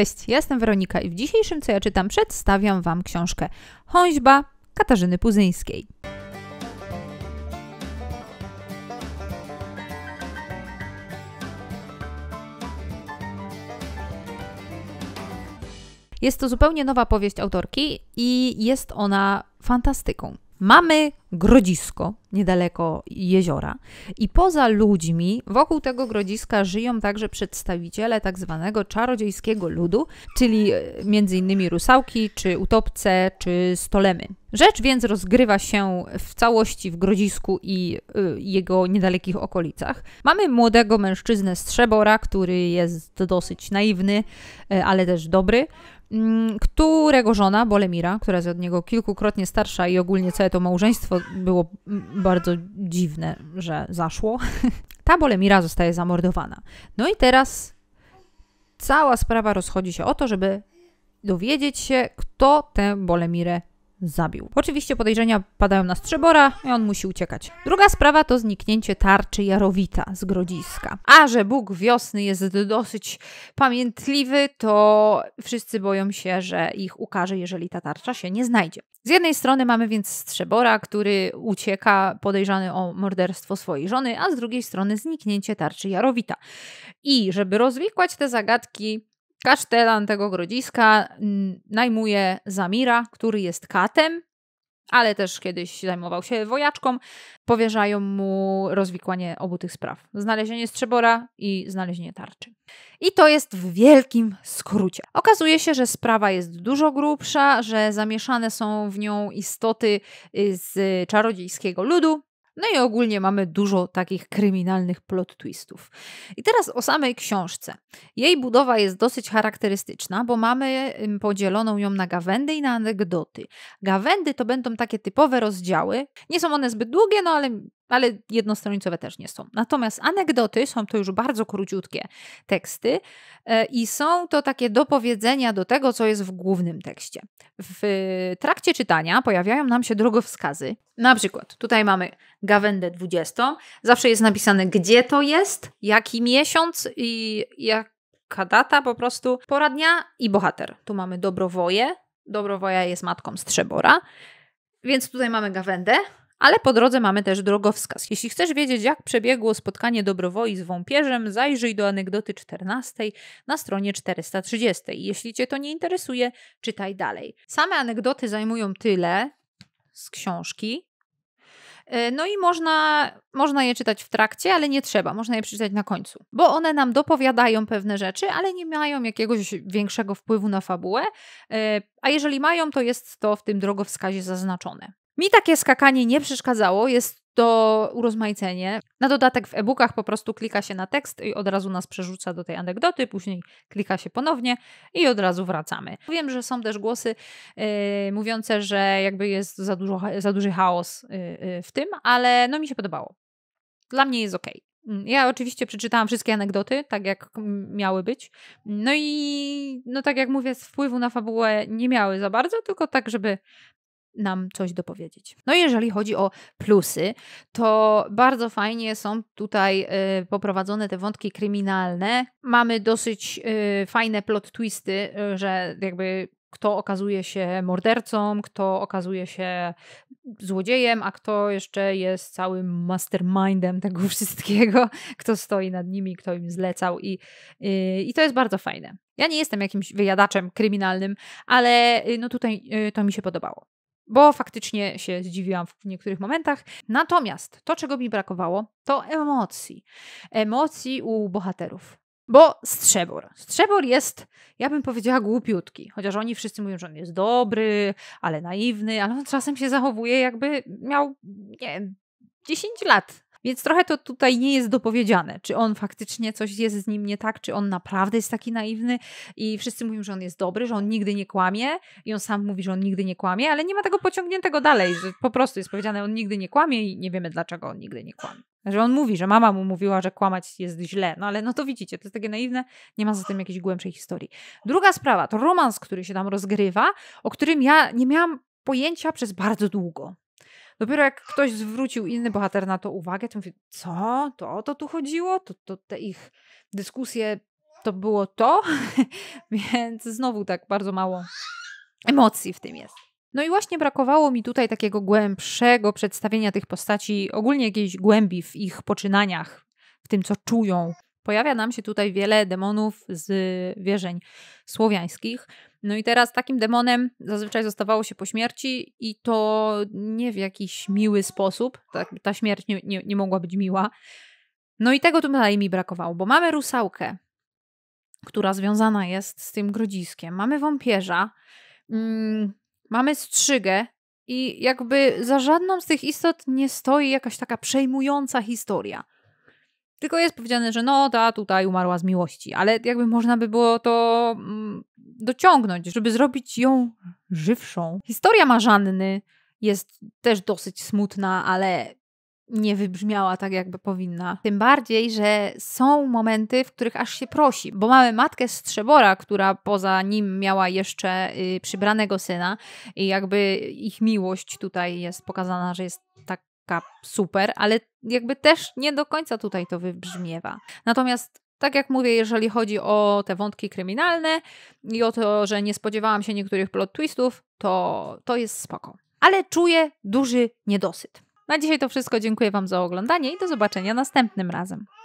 Cześć, ja jestem Weronika i w dzisiejszym Co ja czytam przedstawiam Wam książkę Hąźba Katarzyny Puzyńskiej. Jest to zupełnie nowa powieść autorki i jest ona fantastyką. Mamy grodzisko niedaleko jeziora. I poza ludźmi wokół tego grodziska żyją także przedstawiciele tak zwanego czarodziejskiego ludu, czyli e, m.in. rusałki, czy utopce, czy stolemy. Rzecz więc rozgrywa się w całości w grodzisku i y, jego niedalekich okolicach. Mamy młodego mężczyznę Strzebora, który jest dosyć naiwny, y, ale też dobry mm, którego żona, Bolemira, która jest od niego kilkukrotnie starsza i ogólnie całe to małżeństwo było bardzo dziwne, że zaszło. Ta Bolemira zostaje zamordowana. No i teraz cała sprawa rozchodzi się o to, żeby dowiedzieć się, kto tę Bolemirę zabił. Oczywiście podejrzenia padają na Strzebora i on musi uciekać. Druga sprawa to zniknięcie tarczy Jarowita z Grodziska. A że Bóg wiosny jest dosyć pamiętliwy, to wszyscy boją się, że ich ukaże, jeżeli ta tarcza się nie znajdzie. Z jednej strony mamy więc Strzebora, który ucieka podejrzany o morderstwo swojej żony, a z drugiej strony zniknięcie tarczy Jarowita. I żeby rozwikłać te zagadki, Kasztelan tego grodziska najmuje Zamira, który jest katem, ale też kiedyś zajmował się wojaczką. Powierzają mu rozwikłanie obu tych spraw. Znalezienie strzebora i znalezienie tarczy. I to jest w wielkim skrócie. Okazuje się, że sprawa jest dużo grubsza, że zamieszane są w nią istoty y, z czarodziejskiego ludu, no i ogólnie mamy dużo takich kryminalnych plot twistów. I teraz o samej książce. Jej budowa jest dosyć charakterystyczna, bo mamy podzieloną ją na gawędy i na anegdoty. Gawędy to będą takie typowe rozdziały. Nie są one zbyt długie, no ale ale jednostronicowe też nie są. Natomiast anegdoty są to już bardzo króciutkie teksty e, i są to takie dopowiedzenia do tego, co jest w głównym tekście. W trakcie czytania pojawiają nam się drogowskazy. Na przykład tutaj mamy gawędę 20. Zawsze jest napisane, gdzie to jest, jaki miesiąc i jaka data, po prostu pora dnia i bohater. Tu mamy Dobrowoje. Dobrowoja jest matką Strzebora. Więc tutaj mamy gawędę, ale po drodze mamy też drogowskaz. Jeśli chcesz wiedzieć, jak przebiegło spotkanie dobrowoli z wąpierzem, zajrzyj do anegdoty 14 na stronie 430. Jeśli Cię to nie interesuje, czytaj dalej. Same anegdoty zajmują tyle z książki, e, no i można, można je czytać w trakcie, ale nie trzeba, można je przeczytać na końcu, bo one nam dopowiadają pewne rzeczy, ale nie mają jakiegoś większego wpływu na fabułę, e, a jeżeli mają, to jest to w tym drogowskazie zaznaczone. Mi takie skakanie nie przeszkadzało, jest to urozmaicenie. Na dodatek w e-bookach po prostu klika się na tekst i od razu nas przerzuca do tej anegdoty, później klika się ponownie i od razu wracamy. Wiem, że są też głosy yy, mówiące, że jakby jest za, dużo, za duży chaos yy, yy, w tym, ale no mi się podobało. Dla mnie jest ok. Mm, ja oczywiście przeczytałam wszystkie anegdoty, tak jak miały być. No i, no tak jak mówię, wpływu na fabułę nie miały za bardzo, tylko tak, żeby nam coś dopowiedzieć. No i jeżeli chodzi o plusy, to bardzo fajnie są tutaj y, poprowadzone te wątki kryminalne. Mamy dosyć y, fajne plot twisty, y, że jakby kto okazuje się mordercą, kto okazuje się złodziejem, a kto jeszcze jest całym mastermindem tego wszystkiego, kto stoi nad nimi, kto im zlecał i, i, y, i to jest bardzo fajne. Ja nie jestem jakimś wyjadaczem kryminalnym, ale y, no tutaj y, to mi się podobało bo faktycznie się zdziwiłam w niektórych momentach. Natomiast to, czego mi brakowało, to emocji. Emocji u bohaterów. Bo Strzebor. Strzebor jest, ja bym powiedziała, głupiutki. Chociaż oni wszyscy mówią, że on jest dobry, ale naiwny, ale on czasem się zachowuje, jakby miał, nie wiem, 10 lat. Więc trochę to tutaj nie jest dopowiedziane, czy on faktycznie coś jest z nim nie tak, czy on naprawdę jest taki naiwny i wszyscy mówią, że on jest dobry, że on nigdy nie kłamie i on sam mówi, że on nigdy nie kłamie, ale nie ma tego pociągniętego dalej, że po prostu jest powiedziane, on nigdy nie kłamie i nie wiemy dlaczego on nigdy nie kłamie. Że on mówi, że mama mu mówiła, że kłamać jest źle, no ale no to widzicie, to jest takie naiwne, nie ma za tym jakiejś głębszej historii. Druga sprawa to romans, który się tam rozgrywa, o którym ja nie miałam pojęcia przez bardzo długo. Dopiero jak ktoś zwrócił inny bohater na to uwagę, to mówi, co? To o to tu chodziło? To, to te ich dyskusje to było to? Więc znowu tak bardzo mało emocji w tym jest. No i właśnie brakowało mi tutaj takiego głębszego przedstawienia tych postaci, ogólnie jakiejś głębi w ich poczynaniach, w tym co czują, Pojawia nam się tutaj wiele demonów z wierzeń słowiańskich. No i teraz takim demonem zazwyczaj zostawało się po śmierci i to nie w jakiś miły sposób. Ta, ta śmierć nie, nie, nie mogła być miła. No i tego tutaj mi brakowało, bo mamy rusałkę, która związana jest z tym grodziskiem. Mamy wąpierza, mm, mamy strzygę i jakby za żadną z tych istot nie stoi jakaś taka przejmująca historia. Tylko jest powiedziane, że no, ta tutaj umarła z miłości, ale jakby można by było to mm, dociągnąć, żeby zrobić ją żywszą. Historia Marzanny jest też dosyć smutna, ale nie wybrzmiała tak, jakby powinna. Tym bardziej, że są momenty, w których aż się prosi, bo mamy matkę z Trzebora, która poza nim miała jeszcze y, przybranego syna i jakby ich miłość tutaj jest pokazana, że jest tak taka super, ale jakby też nie do końca tutaj to wybrzmiewa. Natomiast tak jak mówię, jeżeli chodzi o te wątki kryminalne i o to, że nie spodziewałam się niektórych plot twistów, to, to jest spoko. Ale czuję duży niedosyt. Na dzisiaj to wszystko. Dziękuję Wam za oglądanie i do zobaczenia następnym razem.